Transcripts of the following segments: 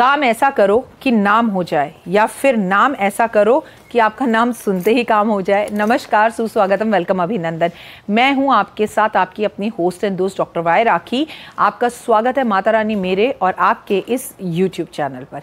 काम ऐसा करो कि नाम हो जाए या फिर नाम ऐसा करो कि आपका नाम सुनते ही काम हो जाए नमस्कार सुस्वागतम वेलकम अभिनंदन मैं हूं आपके साथ आपकी अपनी होस्ट एंड दोस्त डॉक्टर वाय राखी आपका स्वागत है माता रानी मेरे और आपके इस यूट्यूब चैनल पर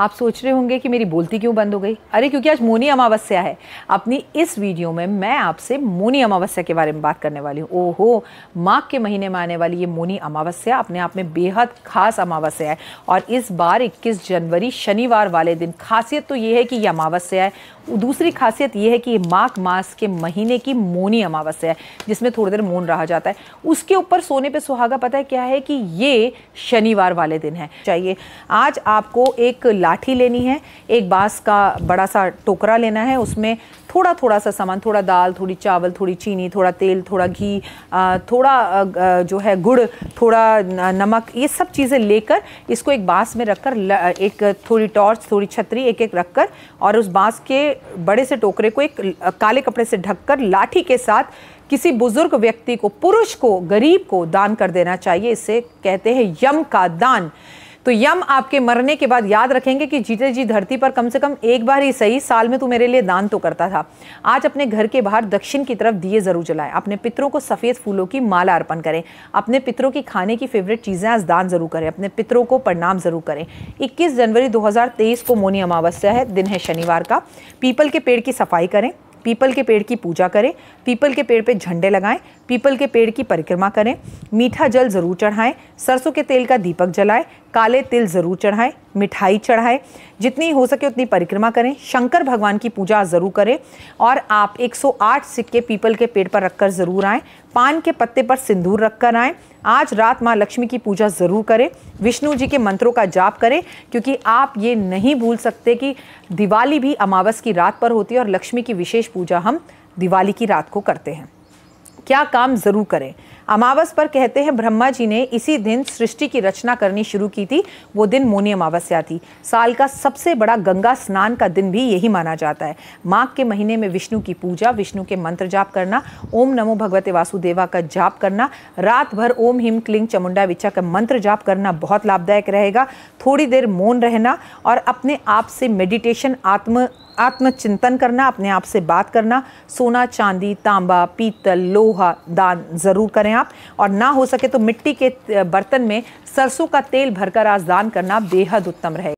आप सोच रहे होंगे कि मेरी बोलती क्यों बंद हो गई अरे क्योंकि आज मोनी अमावस्या है अपनी इस वीडियो में मैं आपसे मोनी अमावस्या के बारे में बात करने वाली हूँ ओहो माघ के महीने में आने वाली ये मोनी अमावस्या अपने आप में बेहद खास अमावस्या है और इस बार इक्कीस जनवरी शनिवार वाले दिन खासियत तो ये है कि यह अमावस्या है दूसरी खासियत यह है कि माघ मास के महीने की मोनी अमावस्या है जिसमें थोड़ी देर मौन रहा जाता है उसके ऊपर सोने पे सुहागा पता है क्या है कि ये शनिवार वाले दिन है चाहिए आज आपको एक लाठी लेनी है एक बांस का बड़ा सा टोकरा लेना है उसमें थोड़ा थोड़ा सा सामान थोड़ा दाल थोड़ी चावल थोड़ी चीनी थोड़ा तेल थोड़ा घी थोड़ा जो है गुड़ थोड़ा नमक ये सब चीज़ें लेकर इसको एक बांस में रखकर एक थोड़ी टॉर्च थोड़ी छतरी एक एक रखकर और उस बांस के बड़े से टोकरे को एक काले कपड़े से ढककर लाठी के साथ किसी बुजुर्ग व्यक्ति को पुरुष को गरीब को दान कर देना चाहिए इसे कहते हैं यम का दान तो यम आपके मरने के बाद याद रखेंगे कि जीते जी धरती पर कम से कम एक बार ही सही साल में तू मेरे लिए दान तो करता था आज अपने घर के बाहर दक्षिण की तरफ दिए जरूर जलाएं अपने पितरों को सफ़ेद फूलों की माला अर्पण करें अपने पितरों की खाने की फेवरेट चीज़ें आज दान जरूर करें अपने पितरों को प्रणाम जरूर करें इक्कीस जनवरी दो को मोनी अमावस्या है दिन है शनिवार का पीपल के पेड़ की सफाई करें पीपल के पेड़ की पूजा करें पीपल के पेड़ पे झंडे लगाएं पीपल के पेड़ की परिक्रमा करें मीठा जल ज़रूर चढ़ाएं सरसों के तेल का दीपक जलाएं काले तिल ज़रूर चढ़ाएं मिठाई चढ़ाएं जितनी हो सके उतनी परिक्रमा करें शंकर भगवान की पूजा ज़रूर करें और आप 108 सिक्के पीपल के पेड़ पर रखकर ज़रूर आएं पान के पत्ते पर सिंदूर रखकर आएं आज रात माँ लक्ष्मी की पूजा ज़रूर करें विष्णु जी के मंत्रों का जाप करें क्योंकि आप ये नहीं भूल सकते कि दिवाली भी अमावस की रात पर होती है और लक्ष्मी की विशेष पूजा हम दिवाली की रात को करते हैं क्या काम ज़रूर करें अमावस पर कहते हैं ब्रह्मा जी ने इसी दिन सृष्टि की रचना करनी शुरू की थी वो दिन मोनी अमावस्या थी साल का सबसे बड़ा गंगा स्नान का दिन भी यही माना जाता है माघ के महीने में विष्णु की पूजा विष्णु के मंत्र जाप करना ओम नमो भगवते वासुदेवा का जाप करना रात भर ओम हिम क्लिंग चमुंडा विचा का मंत्र जाप करना बहुत लाभदायक रहेगा थोड़ी देर मौन रहना और अपने आप से मेडिटेशन आत्म आत्मचिंतन करना अपने आप से बात करना सोना चांदी तांबा पीतल लोहा दान ज़रूर करें आप और ना हो सके तो मिट्टी के बर्तन में सरसों का तेल भरकर आज दान करना बेहद उत्तम रहेगा